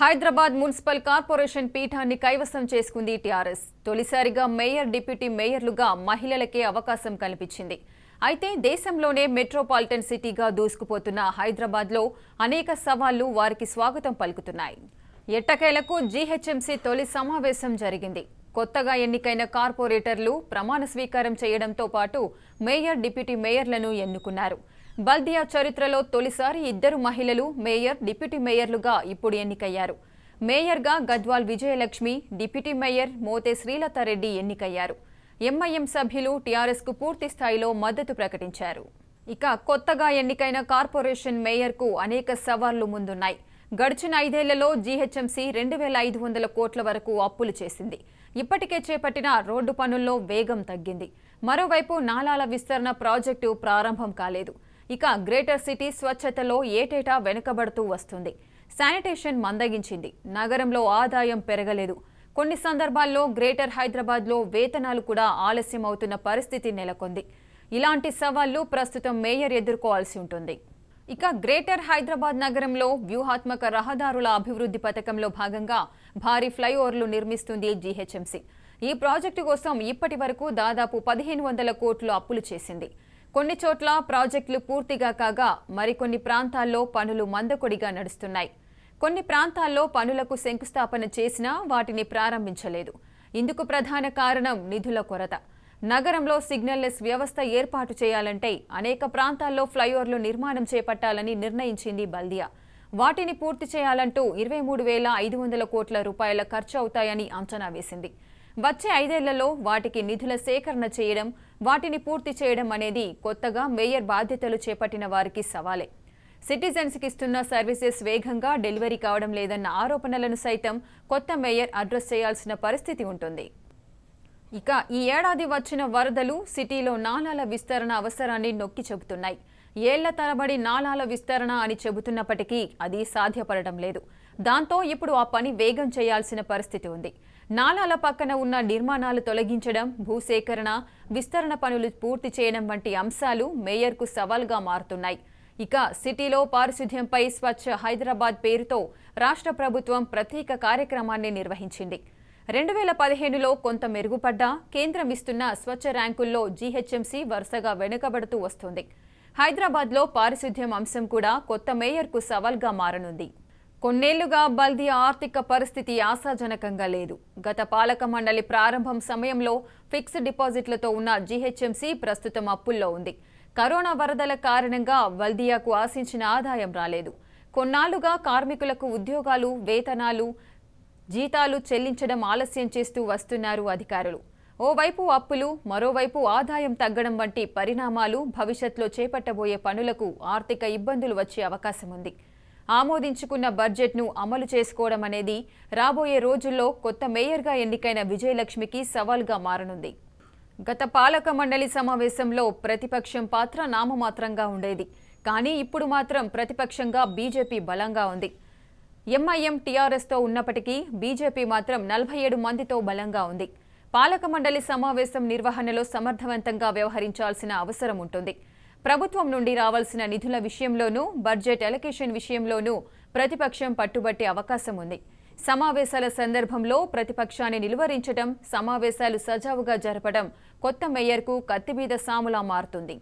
Hyderabad municipal corporation పీఠాన్ని కైవసం చేసుకుంది టీఆర్ఎస్ తొలిసారిగా మేయర్ డిప్యూటీ మేయర్లుగా మహిళలకే అవకాశం కల్పించింది అయితే దేశంలోనే మెట్రోపాలిటన్ సిటీగా దూసుకుపోతున్న హైదరాబాద్లో అనేక సవాళ్లు వారికి స్వాగతం పలుకుతున్నాయి ఎట్టకేలకు జీహెచ్ఎంసీ తొలి సమావేశం జరిగింది కొత్తగా ఎన్నికైన కార్పొరేటర్లు ప్రమాణ స్వీకారం చేయడంతో పాటు మేయర్ డిప్యూటీ మేయర్లను ఎన్నుకున్నారు బల్దియా చరిత్రలో తొలిసారి ఇద్దరు మహిళలు మేయర్ డిప్యూటీ మేయర్లుగా ఇప్పుడు ఎన్నికయ్యారు మేయర్గా గద్వాల్ విజయలక్ష్మి డిప్యూటీ మేయర్ మోతే శ్రీలతారెడ్డి ఎన్నికయ్యారు ఎంఐఎం సభ్యులు టీఆర్ఎస్కు పూర్తి స్థాయిలో మద్దతు ప్రకటించారు ఇక కొత్తగా ఎన్నికైన కార్పొరేషన్ మేయర్కు అనేక సవాళ్లు ముందున్నాయి గడిచిన ఐదేళ్లలో జీహెచ్ఎంసీ రెండు వేల ఐదు వందల కోట్ల వరకు అప్పులు చేసింది ఇప్పటికే చేపట్టిన రోడ్డు పనుల్లో వేగం తగ్గింది మరోవైపు నాలాల విస్తరణ ప్రాజెక్టు ప్రారంభం కాలేదు ఇక గ్రేటర్ సిటీ స్వచ్ఛతలో ఏటేటా వెనుకబడుతూ వస్తుంది శానిటేషన్ మందగించింది నగరంలో ఆదాయం పెరగలేదు కొన్ని సందర్భాల్లో గ్రేటర్ హైదరాబాద్లో వేతనాలు కూడా ఆలస్యం అవుతున్న పరిస్థితి నెలకొంది ఇలాంటి సవాళ్లు ప్రస్తుతం మేయర్ ఎదుర్కోవాల్సి ఉంటుంది ఇక గ్రేటర్ హైదరాబాద్ నగరంలో వ్యూహాత్మక రహదారుల అభివృద్ధి పథకంలో భాగంగా భారీ ఫ్లైఓవర్లు నిర్మిస్తుంది జీహెచ్ఎంసీ ఈ ప్రాజెక్టు కోసం ఇప్పటి వరకు దాదాపు పదిహేను వందల కోట్లు అప్పులు చేసింది కొన్ని చోట్ల ప్రాజెక్టులు పూర్తిగా కాగా మరికొన్ని ప్రాంతాల్లో పనులు మందకొడిగా నడుస్తున్నాయి కొన్ని ప్రాంతాల్లో పనులకు శంకుస్థాపన చేసినా వాటిని ప్రారంభించలేదు ఇందుకు ప్రధాన కారణం నిధుల కొరత నగరంలో సిగ్నల్లెస్ వ్యవస్థ ఏర్పాటు చేయాలంటే అనేక ప్రాంతాల్లో ఫ్లైఓవర్లు నిర్మాణం చేపట్టాలని నిర్ణయించింది బల్దియా వాటిని పూర్తి చేయాలంటూ ఇరవై మూడు వేల ఐదు వందల కోట్ల రూపాయల ఖర్చు అవుతాయని అంచనా వేసింది వచ్చే ఐదేళ్లలో వాటికి నిధుల సేకరణ చేయడం వాటిని పూర్తి చేయడం అనేది కొత్తగా మేయర్ బాధ్యతలు చేపట్టిన వారికి సవాలే సిటిజన్స్కి ఇస్తున్న సర్వీసెస్ వేగంగా డెలివరీ కావడం లేదన్న ఆరోపణలను సైతం కొత్త మేయర్ అడ్రస్ చేయాల్సిన పరిస్థితి ఉంటుంది ఇక ఈ ఏడాది వచ్చిన వరదలు సిటీలో నాలాల విస్తరణ అవసరాన్ని నొక్కి చెబుతున్నాయి ఏళ్ల తరబడి నాలాల విస్తరణ అని చెబుతున్నప్పటికీ అది సాధ్యపడడం లేదు దాంతో ఇప్పుడు ఆ పని వేగం చేయాల్సిన పరిస్థితి ఉంది నాలాల పక్కన ఉన్న నిర్మాణాలు తొలగించడం భూసేకరణ విస్తరణ పనులు పూర్తి చేయడం వంటి అంశాలు మేయర్కు సవాల్గా మారుతున్నాయి ఇక సిటీలో పారిశుధ్యంపై స్వచ్ఛ హైదరాబాద్ పేరుతో రాష్ట్ర ప్రభుత్వం ప్రత్యేక కార్యక్రమాన్ని నిర్వహించింది రెండు వేల పదిహేనులో కొంత మెరుగుపడ్డా కేంద్రం ఇస్తున్న స్వచ్ఛ ర్యాంకుల్లో జీహెచ్ఎంసీ వరుసగా వెనుకబడుతూ వస్తుంది హైదరాబాద్లో పారిశుధ్యం అంశం కూడా కొత్త మేయర్కు సవాల్గా మారనుంది కొన్నేళ్లుగా బల్దియా ఆర్థిక పరిస్థితి ఆశాజనకంగా లేదు గత పాలక మండలి ప్రారంభం సమయంలో ఫిక్స్డ్ డిపాజిట్లతో ఉన్న జీహెచ్ఎంసీ ప్రస్తుతం అప్పుల్లో ఉంది కరోనా వరదల కారణంగా బల్దియాకు ఆశించిన ఆదాయం రాలేదు కొన్నాళ్లుగా కార్మికులకు ఉద్యోగాలు వేతనాలు జీతాలు చెల్లించడం ఆలస్యం చేస్తూ వస్తున్నారు అధికారులు ఓవైపు అప్పులు మరోవైపు ఆదాయం తగ్గడం వంటి పరిణామాలు భవిష్యత్లో చేపట్టబోయే పనులకు ఆర్థిక ఇబ్బందులు వచ్చే అవకాశం ఉంది ఆమోదించుకున్న బడ్జెట్ను అమలు చేసుకోవడం అనేది రాబోయే రోజుల్లో కొత్త మేయర్గా ఎన్నికైన విజయలక్ష్మికి సవాల్గా మారనుంది గత పాలక మండలి సమావేశంలో ప్రతిపక్షం పాత్ర నామమాత్రంగా ఉండేది కానీ ఇప్పుడు మాత్రం ప్రతిపక్షంగా బీజేపీ బలంగా ఉంది ఎంఐఎం టీఆర్ఎస్తో ఉన్నప్పటికీ బీజేపీ మాత్రం నలభై ఏడు మందితో బలంగా ఉంది పాలక మండలి సమావేశం నిర్వహణలో సమర్థవంతంగా వ్యవహరించాల్సిన అవసరం ఉంటుంది ప్రభుత్వం నుండి రావాల్సిన నిధుల విషయంలోనూ బడ్జెట్ ఎలకేషన్ విషయంలోనూ ప్రతిపక్షం పట్టుబట్టే అవకాశం ఉంది సమావేశాల సందర్భంలో ప్రతిపక్షాన్ని నిలువరించడం సమావేశాలు సజావుగా జరపడం కొత్త మేయర్కు కత్తిబీద సాములా మారుతుంది